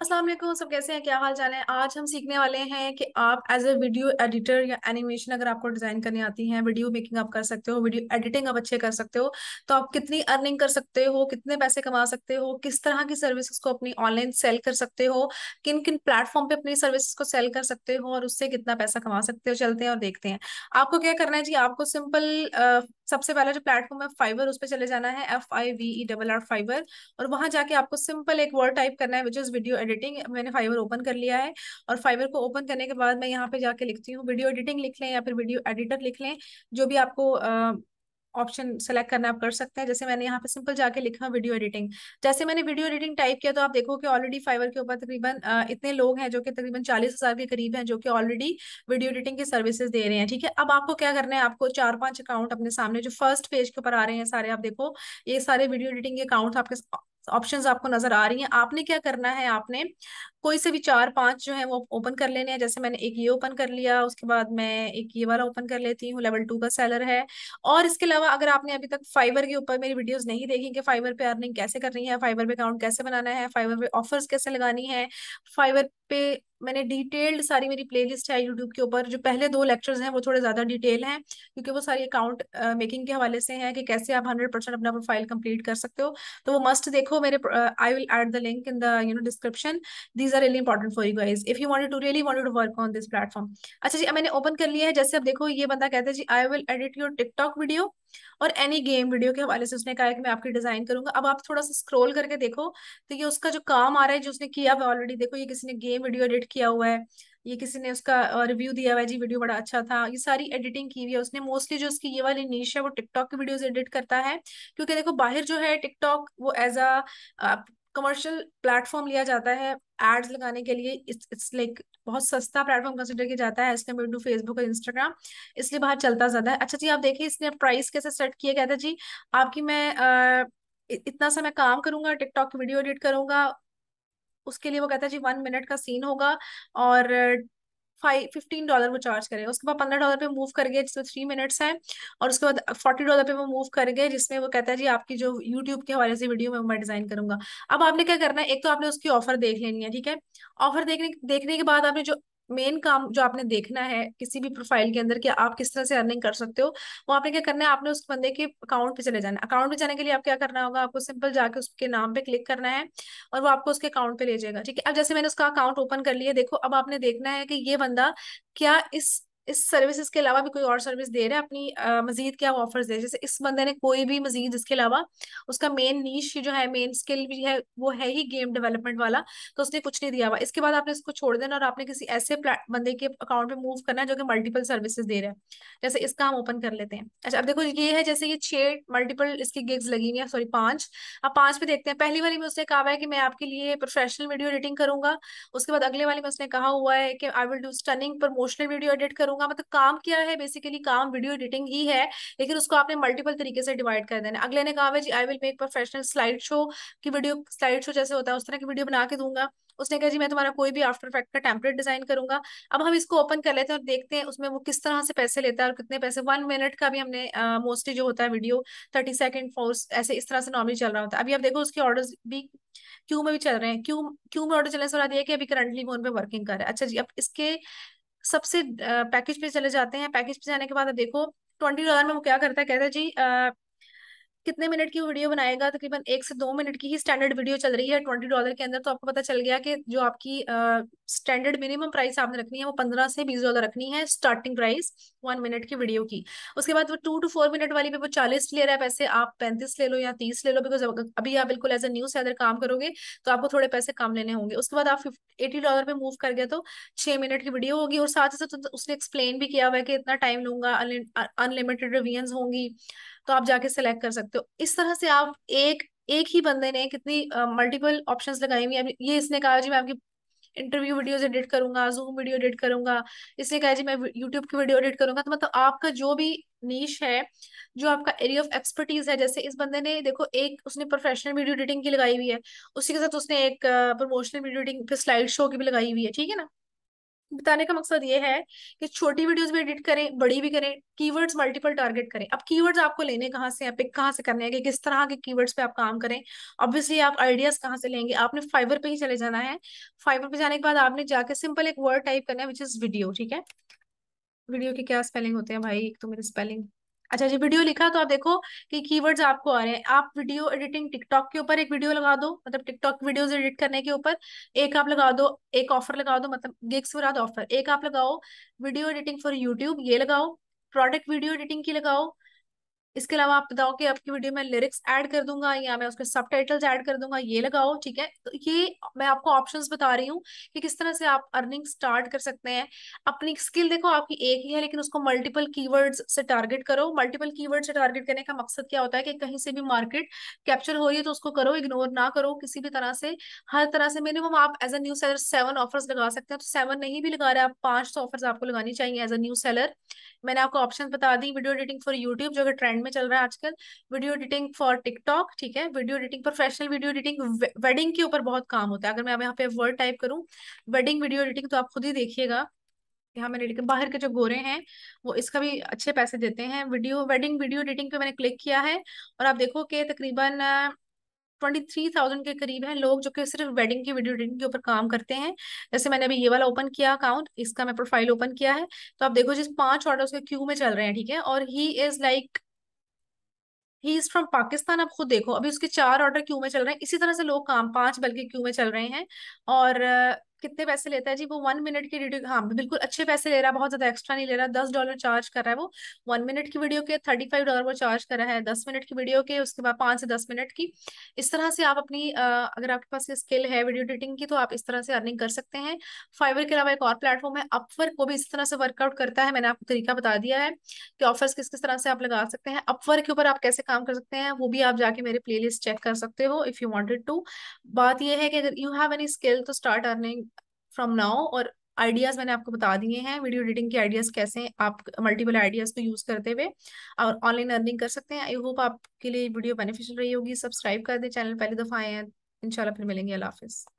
अस्सलाम वालेकुम सब कैसे हैं क्या हाल चाल है आज हम सीखने वाले हैं कि आप एज ए वीडियो एडिटर या एनिमेशन अगर आपको डिज़ाइन करने आती है वीडियो मेकिंग आप कर सकते हो वीडियो एडिटिंग आप अच्छे कर सकते हो तो आप कितनी अर्निंग कर सकते हो कितने पैसे कमा सकते हो किस तरह की सर्विसेज को अपनी ऑनलाइन सेल कर सकते हो किन किन प्लेटफॉर्म पे अपनी सर्विसेज को सेल कर सकते हो और उससे कितना पैसा कमा सकते हो चलते हैं और देखते हैं आपको क्या करना है जी आपको सिंपल सबसे पहला जो प्लेटफॉर्म है फाइवर उस पर चले जाना है F I V E double R Fiverr और वहां जाके आपको सिंपल एक वर्ड टाइप करना है विच इज वीडियो एडिटिंग मैंने फाइवर ओपन कर लिया है और फाइवर को ओपन करने के बाद मैं यहाँ पे जाके लिखती हूँ वीडियो एडिटिंग लिख लें या फिर वीडियो एडिटर लिख लें जो भी आपको ऑप्शन सेलेक्ट करना आप कर सकते हैं जैसे मैंने यहाँ पे सिंपल जाके लिखा वीडियो एडिटिंग जैसे मैंने वीडियो एडिटिंग टाइप किया तो आप देखो कि ऑलरेडी फाइवर के ऊपर तकरीबन इतने लोग हैं जो कि तकरीबन चालीस हजार के करीब हैं जो कि ऑलरेडी वीडियो एडिटिंग की सर्विसेज दे रहे हैं ठीक है अब आपको क्या करना है आपको चार पांच अकाउंट अपने सामने जो फर्स्ट पेज के ऊपर आ रहे हैं सारे आप देखो ये सारे वीडियो एडिटिंग के अकाउंट आपके ऑप्शंस आपको नजर आ रही हैं आपने क्या करना है आपने कोई से भी चार पांच जो है वो ओपन कर लेने हैं जैसे मैंने एक ये ओपन कर लिया उसके बाद मैं एक ये वाला ओपन कर लेती हूँ लेवल टू का सेलर है और इसके अलावा अगर आपने अभी तक फाइबर के ऊपर मेरी वीडियोस नहीं देखी कि फाइबर पे अर्निंग कैसे करनी है फाइबर पे अकाउंट कैसे बनाना है फाइबर पे ऑफर्स कैसे लगानी है फाइबर पे मैंने डिटेल्ड सारी मेरी प्लेलिस्ट है यूट्यूब के ऊपर जो पहले दो लेक्चर्स हैं वो थोड़े ज़्यादा डिटेल हैं क्योंकि वो सारी अकाउंट मेकिंग के हवाले से हैं कि कैसे आप हंड्रेड परसेंट अपना प्रोफाइल कंप्लीट कर सकते हो तो वो मस्ट देखो मेरे I will add the link in the you know description these are really important for you guys if you wanted to really wanted to work on this platform अच्छा जी मैंने open कर लिया है जैसे अब देखो ये बंदा कहता है जी I will edit your TikTok video और एनी गेम वीडियो के हवाले से उसने कहा है कि मैं आपकी डिजाइन करूंगा अब आप थोड़ा सा स्क्रोल करके देखो तो ये उसका जो काम आ रहा है जो उसने किया हुआ ऑलरेडी देखो ये किसी ने गेम वीडियो एडिट किया हुआ है ये किसी ने उसका रिव्यू दिया हुआ है जी वीडियो बड़ा अच्छा था ये सारी एडिटिंग की हुई है उसने मोस्टली जो उसकी ये वाली नीश है वो टिकटॉक की वीडियोस एडिट करता है क्योंकि देखो बाहर जो है टिकटॉक वो एज अ कमर्शियल प्लेटफॉर्म लिया जाता है एड्स लगाने के लिए इट्स लाइक बहुत सस्ता प्लेटफॉर्म कंसिडर किया जाता है एज कम्पेयर टू फेसबुक और इंस्टाग्राम इसलिए बाहर चलता ज्यादा है अच्छा जी आप देखिए इसने प्राइस कैसे सेट किया गया था जी आपकी मैं इतना सा मैं काम करूंगा टिकटॉक की वीडियो एडिट करूंगा उसके लिए वो कहता है जी वन मिनट का सीन होगा और फाइव फिफ्टीन डॉलर वो चार्ज करेगा उसके बाद पंद्रह डॉलर पे मूव कर गए जिसमें थ्री मिनट्स हैं और उसके बाद फोर्टी डॉलर पे वो मूव कर गए जिसमें वो कहता है जी आपकी जो यूट्यूब के हवाले से वीडियो में मैं डिजाइन करूंगा अब आपने क्या करना है एक तो आपने उसकी ऑफर देख लेनी है ठीक है ऑफर देखने देखने के बाद आपने जो मेन काम जो आपने देखना है किसी भी प्रोफाइल के अंदर कि आप किस तरह से अर्निंग कर सकते हो वो आपने क्या करना है आपने उस बंदे के अकाउंट पे चले जाना है अकाउंट पे जाने के लिए आप क्या करना होगा आपको सिंपल जाके उसके नाम पे क्लिक करना है और वो आपको उसके अकाउंट पे ले जाएगा ठीक है अब जैसे मैंने उसका अकाउंट ओपन कर लिया देखो अब आपने देखना है कि ये बंदा क्या इस इस सर्विसेज के अलावा भी कोई और सर्विस दे रहे हैं अपनी मजीद क्या ऑफर्स दे रहे जैसे इस बंदे ने कोई भी मजीद इसके अलावा उसका मेन नीच जो है मेन स्किल भी है वो है ही गेम डेवलपमेंट वाला तो उसने कुछ नहीं दिया हुआ इसके बाद आपने इसको छोड़ देना और आपने किसी ऐसे बंदे के अकाउंट पे मूव करना है जो कि मल्टीपल सर्विसेज दे रहे हैं जैसे इसका हम ओपन कर लेते हैं अच्छा अब देखो ये है जैसे ये छह मल्टीपल इसकी गिग्स लगी हुई है सॉरी पांच अब पांच पे देखते हैं पहली वाली में उसने कहा है कि मैं आपके लिए प्रोफेशनल वीडियो एडिटिंग करूंगा उसके बाद अगले वाले में उसने कहा हुआ है कि I will do stunning promotional video edit करूंगा होगा मतलब काम क्या है बेसिकली काम वीडियो एडिटिंग ही है लेकिन उसको आपने मल्टीपल तरीके से डिवाइड कर देना अगले ने कहा जी I will make professional slide show की वीडियो स्लाइड शो जैसे होता है उस तरह की वीडियो बना के दूंगा उसने कहा जी मैं तुम्हारा कोई भी आफ्टर इफेक्ट का टेम्पलेट डिजाइन करूंगा अब हम इसको ओपन कर लेते हैं और देखते हैं उसमें वो किस तरह से पैसे लेता है और कितने पैसे वन मिनट का भी हमने मोस्टली uh, जो होता है वीडियो थर्टी सेकंड फोर्स ऐसे इस तरह से नॉर्मली चल रहा होता है अभी आप देखो उसके ऑर्डर्स भी क्यू में भी चल रहे हैं क्यू क्यू में ऑर्डर चलने से बता दिया कि अभी करंटली वो उन पर वर्किंग कर रहा है अच्छा जी अब इसके सबसे पैकेज पे चले जाते हैं पैकेज पे जाने के बाद देखो ट्वेंटी डॉलर में वो क्या करता है कहता है जी कितने मिनट की वीडियो बनाएगा तकरीबन एक से दो मिनट की ही स्टैंडर्ड वीडियो चल रही है ट्वेंटी डॉलर के अंदर तो आपको पता चल गया कि जो आपकी स्टैंडर्ड मिनिमम प्राइस आपने रखनी है वो पंद्रह से बीस डॉलर रखनी है स्टार्टिंग प्राइस वन मिनट की वीडियो की उसके बाद वो टू टू फोर मिनट वाली पे वो चालीस ले रहा है पैसे आप पैंतीस ले लो या तीस ले लो बिकॉज अभी आप बिल्कुल एज ए न्यूज से अदर काम करोगे तो आपको थोड़े पैसे कम लेने होंगे उसके बाद आप एटी डॉलर पे मूव कर गए तो छह मिनट की वीडियो होगी और साथ ही साथ उसने एक्सप्लेन भी किया हुआ है कि इतना टाइम लूंगा अनलिमिटेड रिव्यूज होंगी तो आप जाके सेलेक्ट कर सकते हो तो इस तरह से आप एक एक ही बंदे ने कितनी मल्टीपल ऑप्शन लगाई हुई ये इसने कहा जी मैं आपकी इंटरव्यू वीडियोस एडिट करूंगा जूम वीडियो एडिट करूंगा इसने कहा जी मैं यूट्यूब की वीडियो एडिट करूंगा तो मतलब आपका जो भी नीच है जो आपका एरिया ऑफ एक्सपर्टीज है जैसे इस बंदे ने देखो एक उसने प्रोफेशनल वीडियो एडिटिंग की लगाई हुई है उसी के साथ उसने एक promotional video editing slide show की भी लगाई हुई है ठीक है ना बताने का मकसद ये है कि छोटी वीडियोस भी एडिट करें बड़ी भी करें कीवर्ड्स मल्टीपल टारगेट करें अब कीवर्ड्स आपको लेने कहाँ से हैं पिक कहाँ से करने हैं कि किस तरह के कीवर्ड्स पे आप काम करें ऑब्वियसली आप आइडियाज कहाँ से लेंगे आपने फाइबर पे ही चले जाना है फाइबर पे जाने के बाद आपने जाके सिंपल एक वर्ड टाइप करना है विच इज वीडियो ठीक है वीडियो के क्या स्पेलिंग होते हैं भाई एक तो मेरे स्पेलिंग अच्छा जी वीडियो लिखा तो आप देखो कि कीवर्ड्स आपको आ रहे हैं आप वीडियो एडिटिंग टिकटॉक के ऊपर एक वीडियो लगा दो मतलब टिकटॉक वीडियोस एडिट करने के ऊपर एक आप लगा दो एक ऑफर लगा दो मतलब गिग्स के ऑफर एक आप लगाओ वीडियो एडिटिंग फॉर यूट्यूब ये लगाओ प्रोडक्ट वीडियो एडिटिंग की लगाओ इसके अलावा आप बताओ कि आपकी वीडियो में लिरिक्स ऐड कर दूंगा या मैं उसके सब ऐड कर दूंगा ये लगाओ ठीक है तो ये मैं आपको ऑप्शन बता रही हूँ कि किस तरह से आप अर्निंग स्टार्ट कर सकते हैं अपनी स्किल देखो आपकी एक ही है लेकिन उसको मल्टीपल कीवर्ड्स से टारगेट करो मल्टीपल की से टारगेट करने का मकसद क्या होता है कि कहीं से भी मार्केट कैप्चर हो रही है तो उसको करो इग्नोर ना करो किसी भी तरह से हर तरह से मिनिमम आप as a new seller seven offers लगा सकते हैं तो सेवन नहीं भी लगा रहे आप पांच सौ ऑफर्स आपको लगानी चाहिए एज ए न्यू सेलर मैंने आपको ऑप्शन बता दी वीडियो एडिटिंग फॉर यूट्यूब जो कि ट्रेंड ट्रेंड में चल रहा है आजकल वीडियो एडिटिंग फॉर टिकटॉक ठीक है video editing professional video editing wedding के ऊपर बहुत काम होता है अगर मैं यहाँ पे वर्ड टाइप करूँ वेडिंग वीडियो एडिटिंग तो आप खुद ही देखिएगा यहाँ मैंने लिखा बाहर के जो गोरे हैं वो इसका भी अच्छे पैसे देते हैं वीडियो वेडिंग वीडियो एडिटिंग पे मैंने क्लिक किया है और आप देखो कि तकरीबन ट्वेंटी थ्री थाउजेंड के करीब हैं लोग जो कि सिर्फ वेडिंग की वीडियो एडिटिंग के ऊपर काम करते हैं जैसे मैंने अभी ये वाला ओपन किया अकाउंट इसका मैं प्रोफाइल ओपन किया है तो आप देखो जिस पांच ऑर्डर उसके क्यू में चल रहे हैं ठीक है और he is like he is from Pakistan आप खुद देखो अभी उसके चार ऑर्डर क्यों में चल रहे हैं इसी तरह से लोग काम पांच बल्कि क्यों में चल रहे हैं और कितने पैसे लेता है जी वो वन मिनट की वीडियो हाँ बिल्कुल अच्छे पैसे ले रहा है बहुत ज्यादा एक्स्ट्रा नहीं ले रहा दस डॉलर चार्ज कर रहा है वो वन मिनट की वीडियो के थर्टी फाइव डॉलर वो चार्ज कर रहा है दस मिनट की वीडियो के उसके बाद पाँच से दस मिनट की इस तरह से आप अपनी अगर आपके पास स्किल है वीडियो एडिटिंग की तो आप इस तरह से अर्निंग कर सकते हैं फाइवर के अलावा एक और प्लेटफॉर्म है अपवर्क वो भी इस तरह से वर्कआउट करता है मैंने आपको तरीका बता दिया है कि ऑफर्स किस किस तरह से आप लगा सकते हैं अपवर्क के ऊपर आप कैसे काम कर सकते हैं वो भी आप जाके मेरे प्ले चेक कर सकते हो इफ यू वॉन्टेड टू बात यह है कि अगर यू हैव एनी स्किल तो स्टार्ट अर्निंग फ्रॉम नाउ और आइडियाज मैंने आपको बता दिए हैं वीडियो एडिटिंग के आइडियाज कैसे हैं आप मल्टीपल आइडियाज को यूज करते हुए और ऑनलाइन अर्निंग कर सकते हैं आई होप आपके लिए वीडियो बेनिफिशियल रही होगी सब्सक्राइब कर दें चैनल पहली दफा आए हैं इंशाल्लाह फिर मिलेंगे अल्लाह हाफिज़